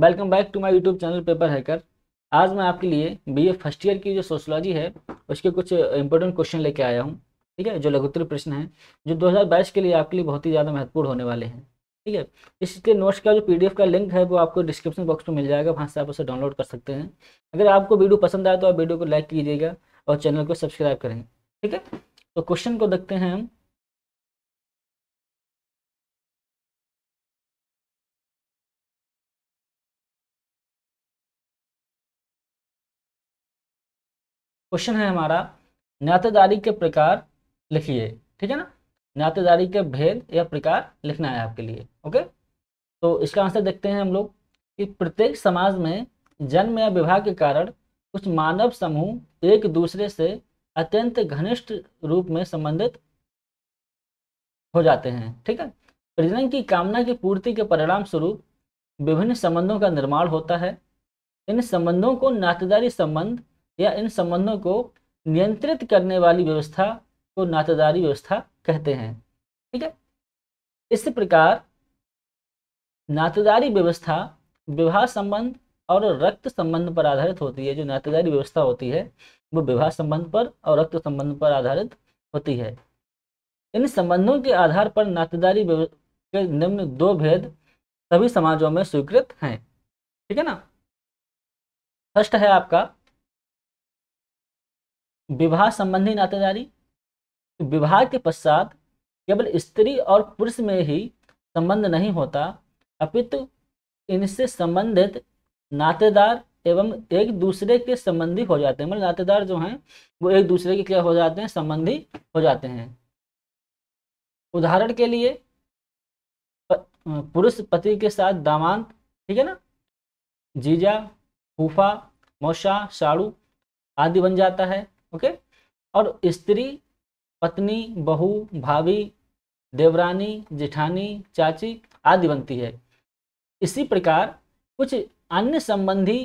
welcome back to my YouTube channel paper hacker आज मैं आपके लिए बीए फर्स्ट ईयर की जो सोशलॉजी है उसके कुछ इंपॉर्टेंट क्वेश्चन लेके आया हूँ ठीक है जो लघुत्तर प्रश्न है जो 2022 के लिए आपके लिए बहुत ही ज़्यादा महत्वपूर्ण होने वाले हैं ठीक है इसके नोट्स का जो पी का लिंक है वो आपको डिस्क्रिप्शन बॉक्स में मिल जाएगा वहाँ से आप उसे डाउनलोड कर सकते हैं अगर आपको वीडियो पसंद आए तो आप वीडियो को लाइक कीजिएगा और चैनल को सब्सक्राइब करें ठीक है तो क्वेश्चन को देखते हैं हम क्वेश्चन है हमारा नातेदारी के प्रकार लिखिए ठीक है ना नातेदारी के भेद या प्रकार लिखना है आपके लिए ओके तो इसका आंसर देखते हैं हम लोग कि प्रत्येक समाज में जन्म या विवाह के कारण कुछ मानव समूह एक दूसरे से अत्यंत घनिष्ठ रूप में संबंधित हो जाते हैं ठीक है प्रजनन की कामना की पूर्ति के परिणाम स्वरूप विभिन्न संबंधों का निर्माण होता है इन संबंधों को नातेदारी संबंध या इन संबंधों को नियंत्रित करने वाली व्यवस्था को नातेदारी व्यवस्था कहते हैं ठीक है इस प्रकार नातेदारी व्यवस्था विवाह संबंध और रक्त संबंध पर आधारित होती है जो नातेदारी व्यवस्था होती है वो विवाह संबंध पर और रक्त संबंध पर आधारित होती है इन संबंधों के आधार पर नातेदारी के निम्न दो भेद सभी समाजों में स्वीकृत हैं ठीक है ना फर्स्ट है आपका विवाह संबंधी नातेदारी विवाह के पश्चात केवल स्त्री और पुरुष में ही संबंध नहीं होता अपितु इनसे संबंधित नातेदार एवं एक दूसरे के संबंधी हो जाते हैं मतलब नातेदार जो हैं वो एक दूसरे के क्या हो जाते हैं संबंधी हो जाते हैं उदाहरण के लिए पुरुष पति के साथ दामांत ठीक है ना जीजा फूफा मौसा साड़ू आदि बन जाता है ओके और स्त्री पत्नी बहू भाभी देवरानी जेठानी चाची आदि बनती है इसी प्रकार कुछ अन्य संबंधी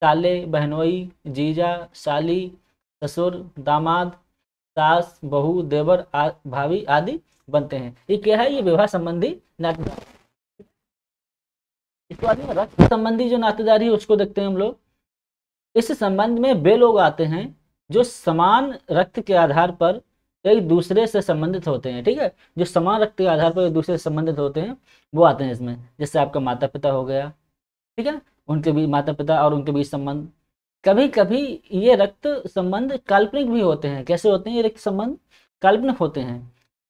ताले बहनोई जीजा साली ससुर दामाद सास बहू देवर आ, भाभी आदि बनते हैं ये क्या है ये विवाह संबंधी नातेदारी रक्त संबंधी जो नातेदारी है उसको देखते हैं हम लोग इस संबंध में वे लोग आते हैं जो समान रक्त के आधार पर एक दूसरे से संबंधित होते हैं ठीक है जो समान रक्त के आधार पर एक दूसरे से संबंधित होते हैं वो आते हैं इसमें जैसे आपका माता पिता हो गया ठीक है उनके बीच माता पिता और उनके बीच संबंध कभी कभी ये रक्त संबंध काल्पनिक भी होते हैं कैसे होते हैं ये रक्त संबंध काल्पनिक होते हैं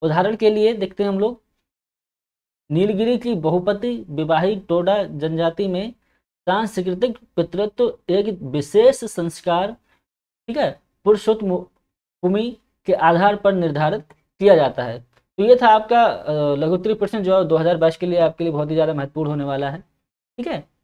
उदाहरण के लिए देखते हैं हम लोग नीलगिरी की बहुपति विवाही टोडा जनजाति में सांस्कृतिक पितृत्व एक विशेष संस्कार ठीक है पुरुषोत्तम भूमि के आधार पर निर्धारित किया जाता है तो ये था आपका लघुत्तरी प्रश्न जो 2022 के लिए आपके लिए बहुत ही ज़्यादा महत्वपूर्ण होने वाला है ठीक है